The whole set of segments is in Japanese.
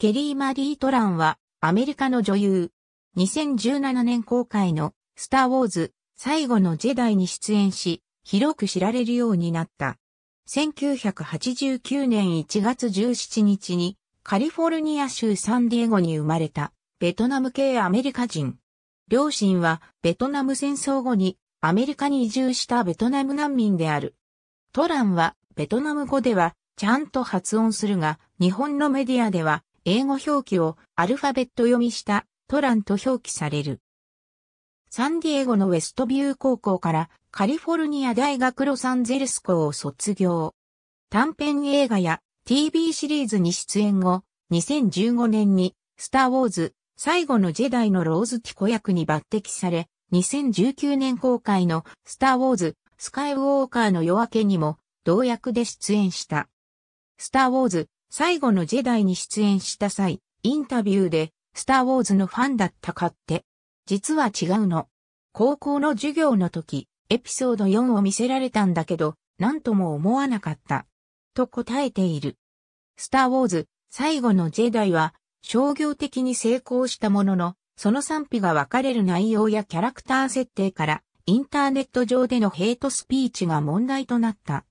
ケリー・マリー・トランは、アメリカの女優。2017年公開の、スター・ウォーズ、最後のジェダイに出演し、広く知られるようになった。1989年1月17日に、カリフォルニア州サンディエゴに生まれた、ベトナム系アメリカ人。両親は、ベトナム戦争後に、アメリカに移住したベトナム難民である。トランは、ベトナム語では、ちゃんと発音するが、日本のメディアでは、英語表記をアルファベット読みしたトランと表記される。サンディエゴのウェストビュー高校からカリフォルニア大学ロサンゼルス校を卒業。短編映画や TV シリーズに出演後、2015年にスター・ウォーズ最後のジェダイのローズ・ティコ役に抜擢され、2019年公開のスター・ウォーズスカイ・ウォーカーの夜明けにも同役で出演した。スター・ウォーズ最後のジェダイに出演した際、インタビューで、スター・ウォーズのファンだったかって、実は違うの。高校の授業の時、エピソード4を見せられたんだけど、なんとも思わなかった。と答えている。スター・ウォーズ、最後のジェダイは、商業的に成功したものの、その賛否が分かれる内容やキャラクター設定から、インターネット上でのヘイトスピーチが問題となった。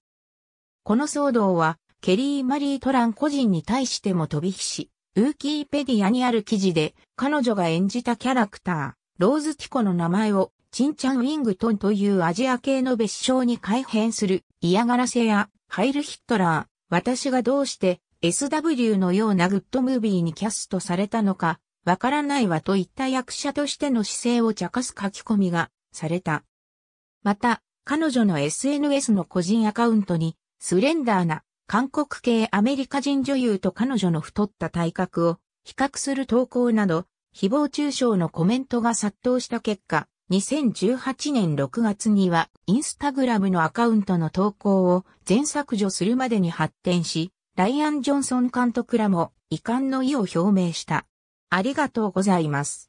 この騒動は、ケリー・マリー・トラン個人に対しても飛び火し、ウーキーペディアにある記事で、彼女が演じたキャラクター、ローズ・ティコの名前を、チンチャン・ウィングトンというアジア系の別称に改変する嫌がらせや、ハイル・ヒットラー、私がどうして SW のようなグッドムービーにキャストされたのか、わからないわといった役者としての姿勢を茶化す書き込みがされた。また、彼女の SNS の個人アカウントに、スレンダーな韓国系アメリカ人女優と彼女の太った体格を比較する投稿など、誹謗中傷のコメントが殺到した結果、2018年6月にはインスタグラムのアカウントの投稿を全削除するまでに発展し、ライアン・ジョンソン監督らも遺憾の意を表明した。ありがとうございます。